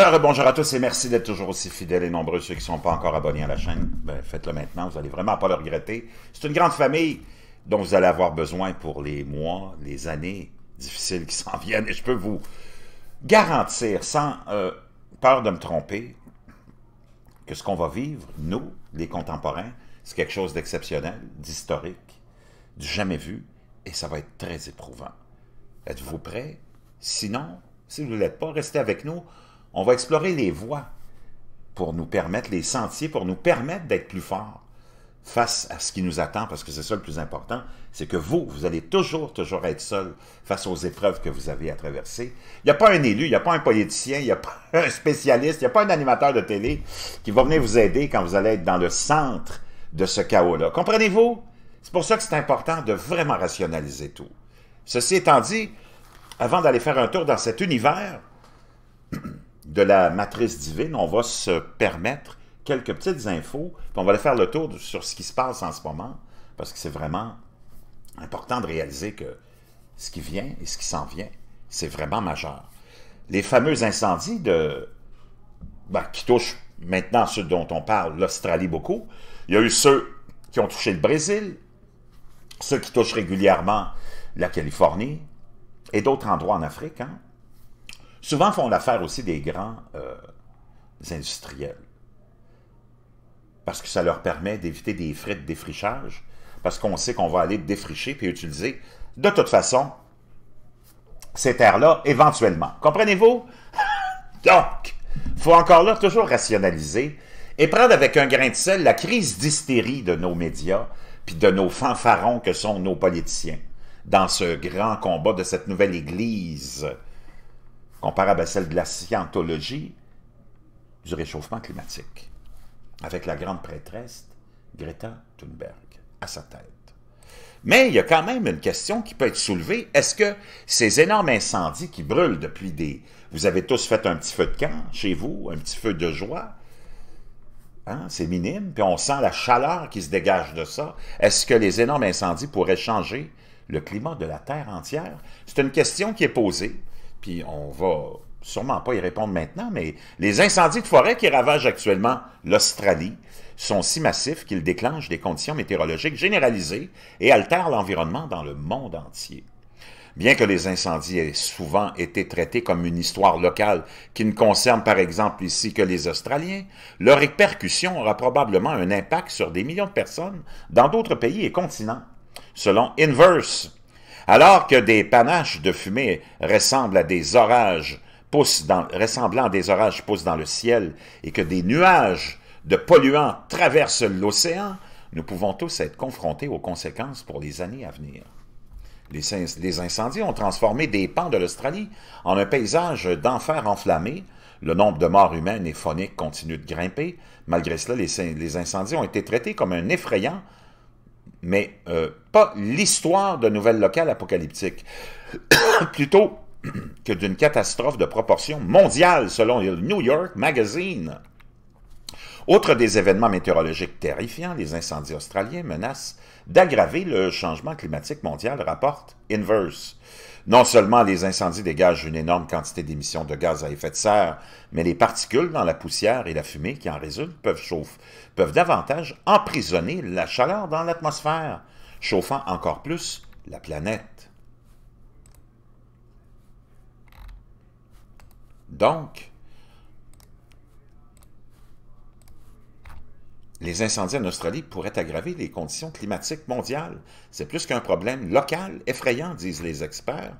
Alors, bonjour à tous et merci d'être toujours aussi fidèles et nombreux. Ceux qui ne sont pas encore abonnés à la chaîne, ben, faites-le maintenant, vous allez vraiment pas le regretter. C'est une grande famille dont vous allez avoir besoin pour les mois, les années difficiles qui s'en viennent. Et je peux vous garantir, sans euh, peur de me tromper, que ce qu'on va vivre, nous, les contemporains, c'est quelque chose d'exceptionnel, d'historique, du jamais vu, et ça va être très éprouvant. Êtes-vous prêts? Sinon, si vous ne l'êtes pas, restez avec nous. On va explorer les voies pour nous permettre, les sentiers, pour nous permettre d'être plus forts face à ce qui nous attend, parce que c'est ça le plus important, c'est que vous, vous allez toujours, toujours être seul face aux épreuves que vous avez à traverser. Il n'y a pas un élu, il n'y a pas un politicien, il n'y a pas un spécialiste, il n'y a pas un animateur de télé qui va venir vous aider quand vous allez être dans le centre de ce chaos-là. Comprenez-vous? C'est pour ça que c'est important de vraiment rationaliser tout. Ceci étant dit, avant d'aller faire un tour dans cet univers, de la matrice divine, on va se permettre quelques petites infos, puis on va aller faire le tour sur ce qui se passe en ce moment, parce que c'est vraiment important de réaliser que ce qui vient et ce qui s'en vient, c'est vraiment majeur. Les fameux incendies bah, qui touchent maintenant ceux dont on parle, l'Australie beaucoup, il y a eu ceux qui ont touché le Brésil, ceux qui touchent régulièrement la Californie et d'autres endroits en Afrique. Hein souvent font l'affaire aussi des grands euh, industriels. Parce que ça leur permet d'éviter des frais de défrichage, parce qu'on sait qu'on va aller défricher puis utiliser, de toute façon, ces terres-là, éventuellement. Comprenez-vous? Donc, faut encore là toujours rationaliser et prendre avec un grain de sel la crise d'hystérie de nos médias puis de nos fanfarons que sont nos politiciens dans ce grand combat de cette nouvelle Église comparable à celle de la scientologie du réchauffement climatique, avec la grande prêtresse Greta Thunberg à sa tête. Mais il y a quand même une question qui peut être soulevée. Est-ce que ces énormes incendies qui brûlent depuis des... Vous avez tous fait un petit feu de camp chez vous, un petit feu de joie. Hein? C'est minime, puis on sent la chaleur qui se dégage de ça. Est-ce que les énormes incendies pourraient changer le climat de la Terre entière? C'est une question qui est posée puis on va sûrement pas y répondre maintenant, mais les incendies de forêt qui ravagent actuellement l'Australie sont si massifs qu'ils déclenchent des conditions météorologiques généralisées et altèrent l'environnement dans le monde entier. Bien que les incendies aient souvent été traités comme une histoire locale qui ne concerne par exemple ici que les Australiens, leur répercussion aura probablement un impact sur des millions de personnes dans d'autres pays et continents. Selon Inverse, alors que des panaches de fumée ressemblent à des orages poussent dans, ressemblant des orages poussent dans le ciel et que des nuages de polluants traversent l'océan, nous pouvons tous être confrontés aux conséquences pour les années à venir. Les, incendies ont transformé des pans de l'Australie en un paysage d'enfer enflammé. Le nombre de morts humaines et phoniques continue de grimper. Malgré cela, les incendies ont été traités comme un effrayant mais euh, pas l'histoire de nouvelles locales apocalyptiques, plutôt que d'une catastrophe de proportion mondiale, selon le New York Magazine. Autre des événements météorologiques terrifiants, les incendies australiens menacent d'aggraver le changement climatique mondial, rapporte Inverse. Non seulement les incendies dégagent une énorme quantité d'émissions de gaz à effet de serre, mais les particules dans la poussière et la fumée qui en résultent peuvent, peuvent davantage emprisonner la chaleur dans l'atmosphère, chauffant encore plus la planète. Donc, Les incendies en Australie pourraient aggraver les conditions climatiques mondiales. C'est plus qu'un problème local, effrayant, disent les experts.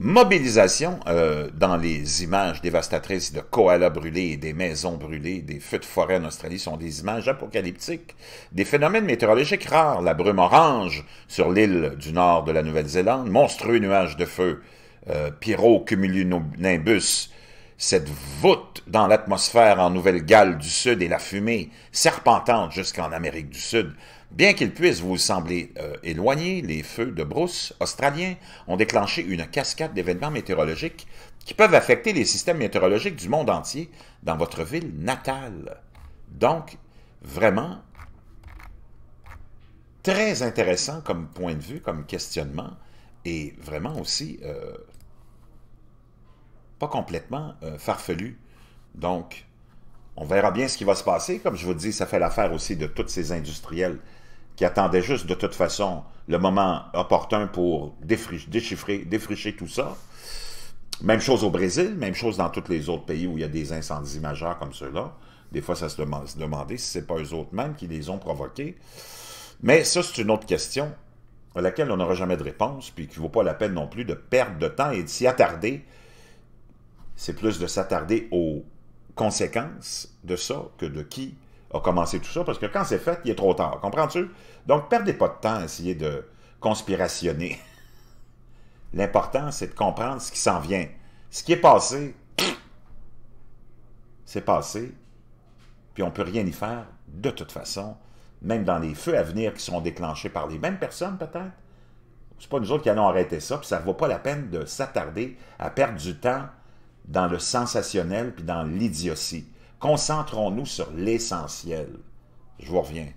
Mobilisation euh, dans les images dévastatrices de koalas brûlés et des maisons brûlées, des feux de forêt en Australie sont des images apocalyptiques. Des phénomènes météorologiques rares, la brume orange sur l'île du nord de la Nouvelle-Zélande, monstrueux nuages de feu, euh, pyrocumulonimbus cette voûte dans l'atmosphère en Nouvelle-Galles du Sud et la fumée serpentante jusqu'en Amérique du Sud. Bien qu'il puisse vous sembler euh, éloignés, les feux de brousse australiens ont déclenché une cascade d'événements météorologiques qui peuvent affecter les systèmes météorologiques du monde entier dans votre ville natale. Donc, vraiment, très intéressant comme point de vue, comme questionnement, et vraiment aussi euh, complètement euh, farfelu. Donc, on verra bien ce qui va se passer. Comme je vous dis, ça fait l'affaire aussi de tous ces industriels qui attendaient juste de toute façon le moment opportun pour déchiffrer, défricher tout ça. Même chose au Brésil, même chose dans tous les autres pays où il y a des incendies majeurs comme ceux-là. Des fois, ça se, demande, si ce n'est pas eux autres mêmes qui les ont provoqués. Mais ça, c'est une autre question à laquelle on n'aura jamais de réponse, puis qui ne vaut pas la peine non plus de perdre de temps et de s'y attarder c'est plus de s'attarder aux conséquences de ça que de qui a commencé tout ça, parce que quand c'est fait, il est trop tard. Comprends-tu? Donc, perdez pas de temps à essayer de conspirationner. L'important, c'est de comprendre ce qui s'en vient. Ce qui est passé, c'est passé, puis on ne peut rien y faire de toute façon, même dans les feux à venir qui sont déclenchés par les mêmes personnes peut-être. C'est pas nous autres qui allons arrêter ça, puis ça ne vaut pas la peine de s'attarder à perdre du temps dans le sensationnel puis dans l'idiotie. Concentrons-nous sur l'essentiel. Je vous reviens.